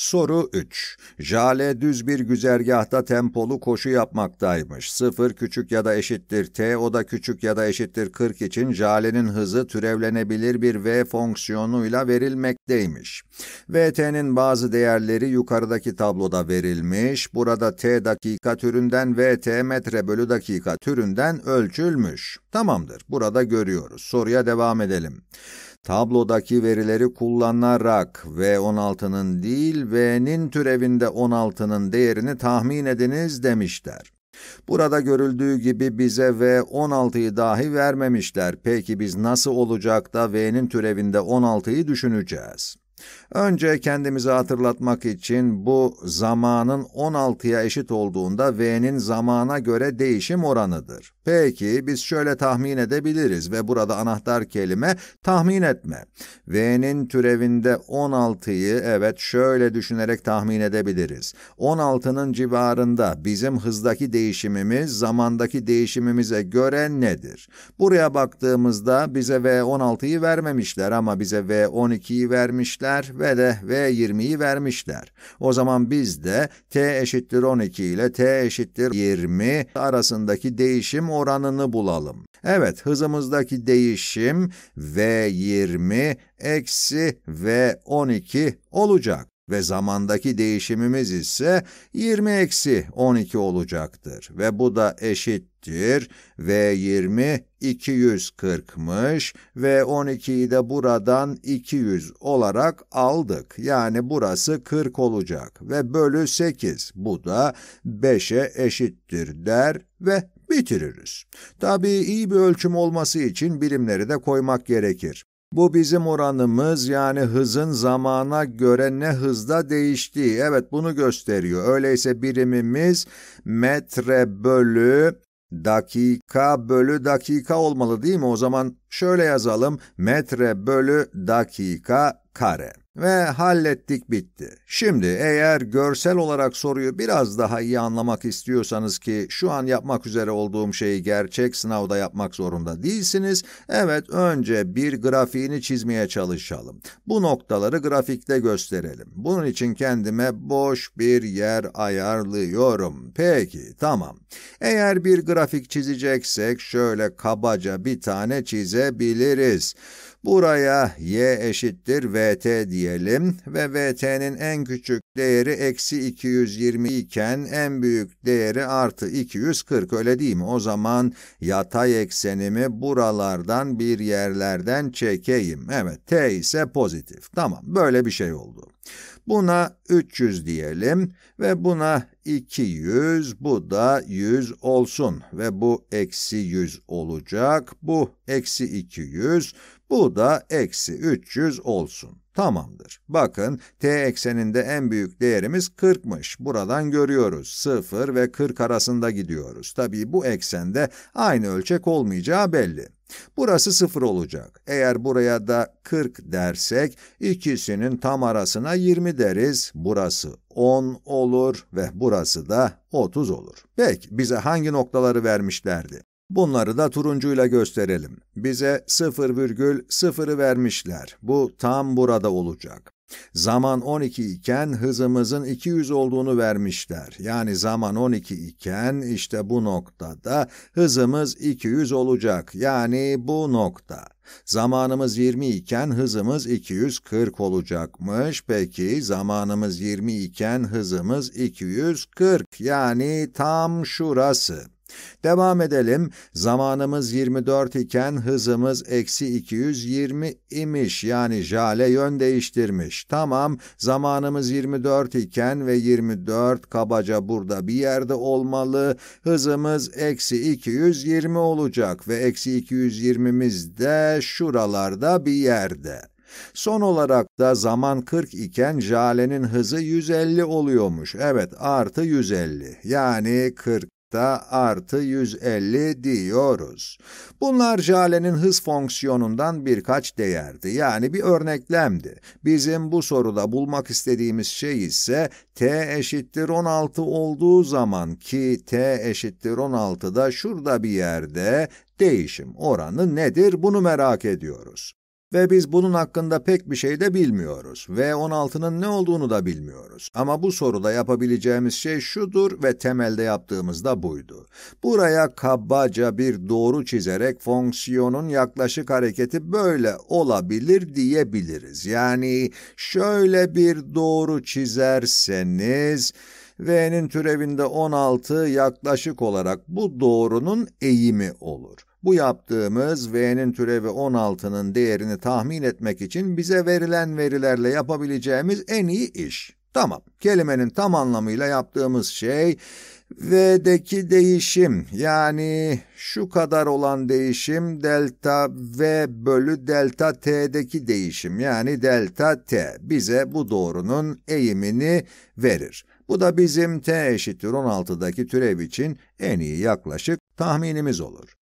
Soru 3. Jale düz bir güzergahta tempolu koşu yapmaktaymış. 0 küçük ya da eşittir t, o da küçük ya da eşittir 40 için jalenin hızı türevlenebilir bir v fonksiyonuyla verilmektedir değmiş. VT'nin bazı değerleri yukarıdaki tabloda verilmiş. Burada t dakika türünden VT metre bölü dakika türünden ölçülmüş. Tamamdır. Burada görüyoruz. Soruya devam edelim. Tablodaki verileri kullanarak V16'nın değil V'nin türevinde 16'nın değerini tahmin ediniz demişler. Burada görüldüğü gibi bize V16'yı dahi vermemişler. Peki biz nasıl olacak da V'nin türevinde 16'yı düşüneceğiz? Önce kendimize hatırlatmak için bu zamanın 16'ya eşit olduğunda V'nin zamana göre değişim oranıdır. Peki biz şöyle tahmin edebiliriz ve burada anahtar kelime tahmin etme. V'nin türevinde 16'yı evet şöyle düşünerek tahmin edebiliriz. 16'nın civarında bizim hızdaki değişimimiz zamandaki değişimimize göre nedir? Buraya baktığımızda bize V16'yı vermemişler ama bize V12'yi vermişler vermişler ve de V20'yi vermişler. O zaman biz de T eşittir 12 ile T eşittir 20 arasındaki değişim oranını bulalım. Evet, hızımızdaki değişim V20 eksi V12 olacak ve zamandaki değişimimiz ise 20 eksi 12 olacaktır ve bu da eşittir v 20 240'mış ve 12'yi de buradan 200 olarak aldık. Yani burası 40 olacak ve bölü 8 bu da 5'e eşittir der ve bitiririz. Tabii iyi bir ölçüm olması için birimleri de koymak gerekir. Bu bizim oranımız yani hızın zamana göre ne hızda değiştiği. Evet bunu gösteriyor. Öyleyse birimimiz metre bölü dakika bölü dakika olmalı değil mi? O zaman şöyle yazalım. Metre bölü dakika kare. Ve hallettik bitti. Şimdi eğer görsel olarak soruyu biraz daha iyi anlamak istiyorsanız ki şu an yapmak üzere olduğum şeyi gerçek sınavda yapmak zorunda değilsiniz. Evet önce bir grafiğini çizmeye çalışalım. Bu noktaları grafikte gösterelim. Bunun için kendime boş bir yer ayarlıyorum. Peki tamam. Eğer bir grafik çizeceksek şöyle kabaca bir tane çizebiliriz. Buraya y eşittir vt diyelim ve vt'nin en küçük değeri eksi 220 iken en büyük değeri artı 240 öyle değil mi? O zaman yatay eksenimi buralardan bir yerlerden çekeyim. Evet t ise pozitif. Tamam böyle bir şey oldu. Buna 300 diyelim ve buna 200, bu da 100 olsun ve bu eksi 100 olacak, bu eksi 200, bu da eksi 300 olsun. Tamamdır. Bakın t ekseninde en büyük değerimiz 40'mış. Buradan görüyoruz. 0 ve 40 arasında gidiyoruz. Tabii bu eksende aynı ölçek olmayacağı belli. Burası sıfır olacak. Eğer buraya da 40 dersek ikisinin tam arasına 20 deriz. Burası 10 olur ve burası da 30 olur. Peki bize hangi noktaları vermişlerdi? Bunları da turuncuyla gösterelim. Bize 0,0'ı vermişler. Bu tam burada olacak. Zaman 12 iken hızımızın 200 olduğunu vermişler. Yani zaman 12 iken işte bu noktada hızımız 200 olacak. Yani bu nokta. Zamanımız 20 iken hızımız 240 olacakmış. Peki zamanımız 20 iken hızımız 240 yani tam şurası. Devam edelim. Zamanımız 24 iken hızımız eksi 220 imiş. Yani jale yön değiştirmiş. Tamam zamanımız 24 iken ve 24 kabaca burada bir yerde olmalı. Hızımız eksi 220 olacak ve eksi 220'miz de şuralarda bir yerde. Son olarak da zaman 40 iken jalenin hızı 150 oluyormuş. Evet artı 150 yani 40 da artı 150 diyoruz. Bunlar Jale'nin hız fonksiyonundan birkaç değerdi. Yani bir örneklemdi. Bizim bu soruda bulmak istediğimiz şey ise t eşittir 16 olduğu zaman ki t eşittir 16 da şurada bir yerde değişim oranı nedir bunu merak ediyoruz. Ve biz bunun hakkında pek bir şey de bilmiyoruz ve 16'nın ne olduğunu da bilmiyoruz. Ama bu soruda yapabileceğimiz şey şudur ve temelde yaptığımız da buydu. Buraya kabaca bir doğru çizerek fonksiyonun yaklaşık hareketi böyle olabilir diyebiliriz. Yani şöyle bir doğru çizerseniz... V'nin türevinde 16 yaklaşık olarak bu doğrunun eğimi olur. Bu yaptığımız V'nin türevi 16'nın değerini tahmin etmek için bize verilen verilerle yapabileceğimiz en iyi iş. Tamam, kelimenin tam anlamıyla yaptığımız şey V'deki değişim yani şu kadar olan değişim delta V bölü delta T'deki değişim yani delta T bize bu doğrunun eğimini verir. Bu da bizim T eşittir 16'daki türev için en iyi yaklaşık tahminimiz olur.